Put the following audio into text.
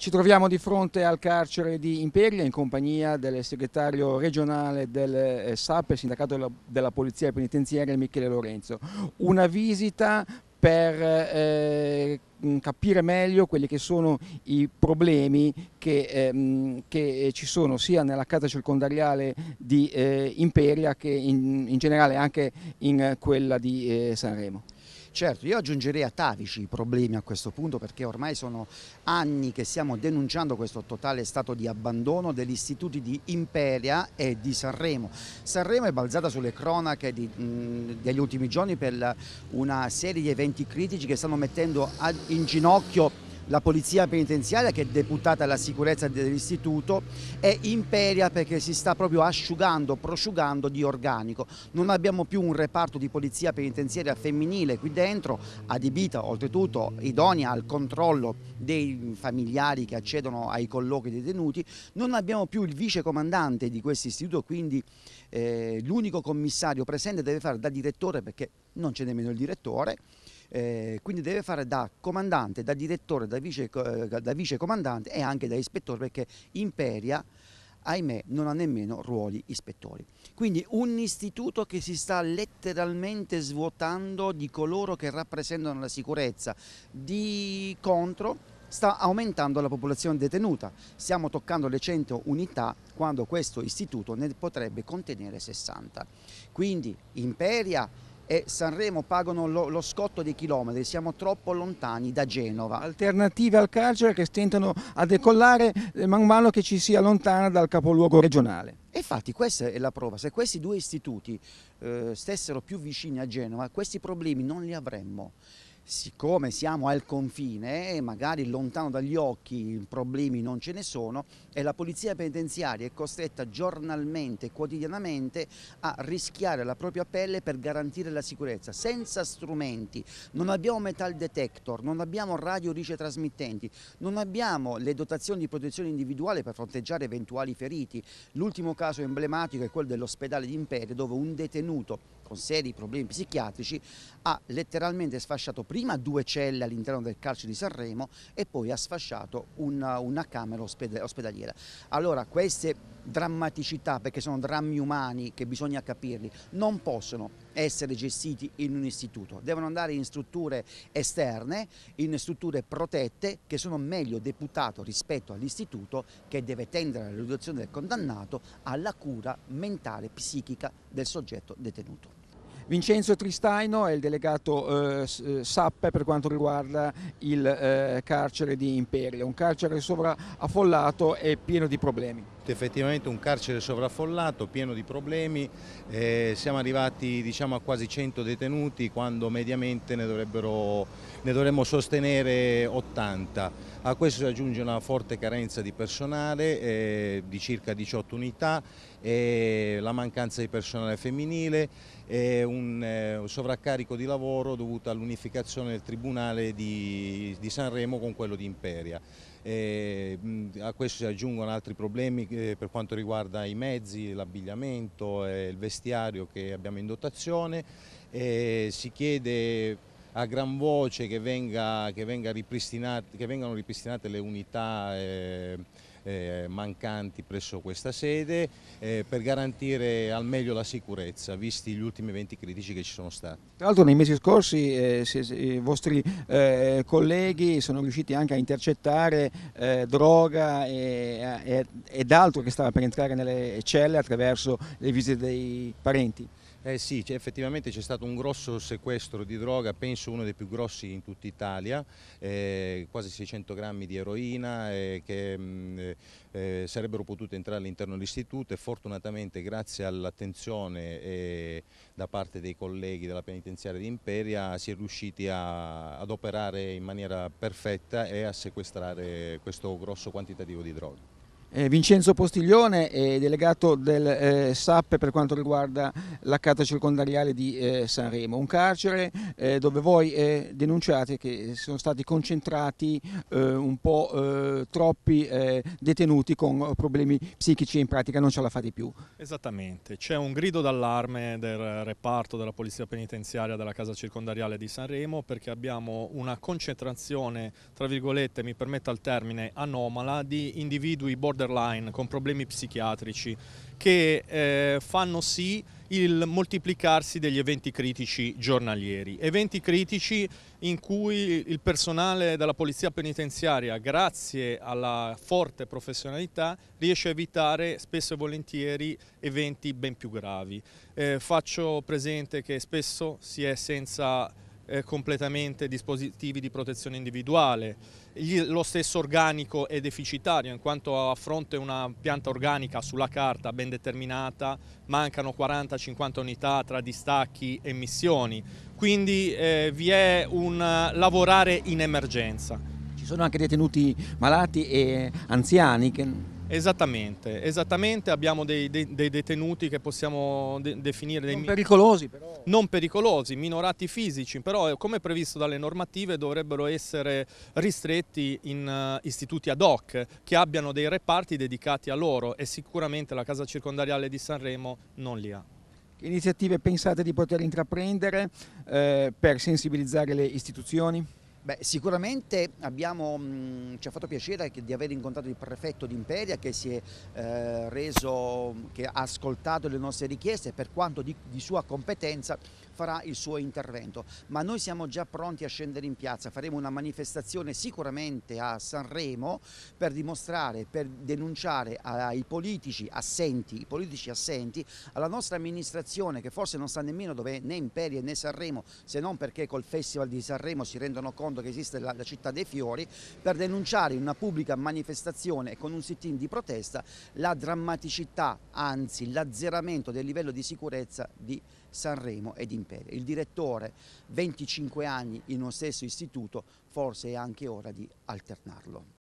Ci troviamo di fronte al carcere di Imperia in compagnia del segretario regionale del eh, SAP, Sindacato della Polizia Penitenziaria Michele Lorenzo. Una visita per eh, mm, capire meglio quelli che sono i problemi che, ehm, che ci sono sia nella casa circondariale di eh, Imperia che in, in, generale anche in quella di eh, Sanremo. Certo, io aggiungerei a Tavici i problemi a questo punto perché ormai sono anni che stiamo denunciando questo totale stato di abbandono degli istituti di Imperia e di Sanremo. Sanremo è balzata sulle cronache di, mh, degli ultimi giorni per una serie di eventi critici che stanno mettendo in ginocchio la polizia penitenziaria che è deputata alla sicurezza dell'istituto è imperia perché si sta proprio asciugando, prosciugando di organico. Non abbiamo più un reparto di polizia penitenziaria femminile qui dentro, adibita oltretutto idonea al controllo dei familiari che accedono ai colloqui detenuti, non abbiamo più il vice comandante di questo istituto, quindi eh, l'unico commissario presente deve fare da direttore perché non c'è nemmeno il direttore, eh, quindi deve fare da comandante, da direttore, da vice, eh, da vice comandante e anche da ispettore perché Imperia ahimè non ha nemmeno ruoli ispettori. Quindi un istituto che si sta letteralmente svuotando di coloro che rappresentano la sicurezza, di contro sta aumentando la popolazione detenuta, stiamo toccando le 100 unità quando questo istituto ne potrebbe contenere 60. Quindi Imperia e Sanremo pagano lo, lo, scotto dei chilometri, siamo troppo lontani da Genova. Alternative al carcere che stentano a decollare eh, man mano che ci si allontana dal capoluogo regionale. infatti questa è la prova, se questi due istituti eh, stessero più vicini a Genova questi problemi non li avremmo siccome siamo al confine e eh, magari lontano dagli occhi problemi non ce ne sono e la polizia penitenziaria è costretta giornalmente, e quotidianamente a rischiare la propria pelle per garantire la sicurezza senza strumenti, non abbiamo metal detector, non abbiamo radio ricetrasmittenti, non abbiamo le dotazioni di protezione individuale per fronteggiare eventuali feriti. L'ultimo caso emblematico è quello dell'ospedale di Imperia dove un detenuto con seri problemi psichiatrici, ha letteralmente sfasciato prima due celle all'interno del carcere di Sanremo e poi ha sfasciato una, una camera ospeda ospedaliera. Allora queste drammaticità, perché sono drammi umani che bisogna capirli, non possono essere gestiti in un istituto, devono andare in strutture esterne, in strutture protette che sono meglio deputato rispetto all'istituto che deve tendere alla riduzione del condannato alla cura mentale e psichica del soggetto detenuto. Vincenzo Tristaino è il delegato eh, eh SAP per quanto riguarda il eh, carcere di Imperia, un carcere sovraffollato e pieno di problemi effettivamente un carcere sovraffollato, pieno di problemi, eh, siamo arrivati diciamo, a quasi 100 detenuti quando mediamente ne, ne dovremmo sostenere 80. A questo si aggiunge una forte carenza di personale eh, di circa 18 unità, eh, la mancanza di personale femminile e un, eh, sovraccarico di lavoro dovuto all'unificazione del Tribunale di, di Sanremo con quello di Imperia. E a questo si aggiungono altri problemi eh, per quanto riguarda i mezzi, l'abbigliamento, eh, il vestiario che abbiamo in dotazione. E si chiede a gran voce che, venga, che, venga che vengano ripristinate le unità eh, eh, mancanti presso questa sede eh, per garantire al meglio la sicurezza, visti gli ultimi eventi critici che ci sono stati. Tra l'altro nei mesi scorsi eh, i vostri eh, colleghi sono riusciti anche a intercettare eh, droga e, eh, ed altro che stava per entrare nelle celle attraverso le visite dei parenti. Eh sì, effettivamente c'è stato un grosso sequestro di droga, penso uno dei più grossi in tutta Italia, eh, quasi 600 grammi di eroina eh, che mh, mm, eh, sarebbero potute entrare all'interno dell'istituto e fortunatamente grazie all'attenzione eh, da parte dei colleghi della penitenziaria di Imperia si è riusciti a, ad operare in maniera perfetta e a sequestrare questo grosso quantitativo di droga. Eh, Vincenzo Postiglione è delegato del eh, SAP per quanto riguarda la Carta circondariale di eh, Sanremo, un carcere eh, dove voi eh, denunciate che sono stati concentrati eh, un po' troppi detenuti con problemi psichici e in pratica non ce la fate più. Esattamente, c'è un grido d'allarme del reparto della Polizia Penitenziaria della Casa Circondariale di Sanremo perché abbiamo una concentrazione, tra virgolette, mi permetta il termine, anomala di individui borderline borderline, con problemi psichiatrici, che eh, fanno sì il moltiplicarsi degli eventi critici giornalieri. Eventi critici in cui il personale della polizia penitenziaria, grazie alla forte professionalità, riesce a evitare spesso e volentieri eventi ben più gravi. Eh, faccio presente che spesso si è senza eh, completamente dispositivi di protezione individuale, Gli, lo stesso organico è deficitario in quanto a fronte una pianta organica sulla carta ben determinata mancano 40-50 unità tra distacchi e missioni, quindi eh, vi è un lavorare in emergenza. Ci sono anche detenuti malati e anziani che Esattamente, esattamente abbiamo dei, dei, dei detenuti che possiamo de definire dei... Non pericolosi però. Non pericolosi, minorati fisici, però eh, come previsto dalle normative dovrebbero essere ristretti in uh, istituti ad hoc che abbiano dei reparti dedicati a loro e sicuramente la casa circondariale di Sanremo non li ha. Che iniziative pensate di poter intraprendere eh, per sensibilizzare le istituzioni? Beh, sicuramente abbiamo, mh, mm, ci ha fatto piacere di aver incontrato il prefetto di Imperia che, eh, reso, che ha ascoltato le nostre richieste per quanto di, di sua competenza farà il suo intervento, ma noi siamo già pronti a scendere in piazza, faremo una manifestazione sicuramente a Sanremo per dimostrare, per denunciare ai politici assenti, politici assenti alla nostra amministrazione che forse non sa nemmeno dove né Imperia né Sanremo, se non perché col Festival di Sanremo si rendono conto che esiste la, la città dei fiori, per denunciare in una pubblica manifestazione con un sit-in di protesta la drammaticità, anzi l'azzeramento del livello di sicurezza di Sanremo ed Imperia. Il direttore, 25 anni in uno stesso istituto, forse è anche ora di alternarlo.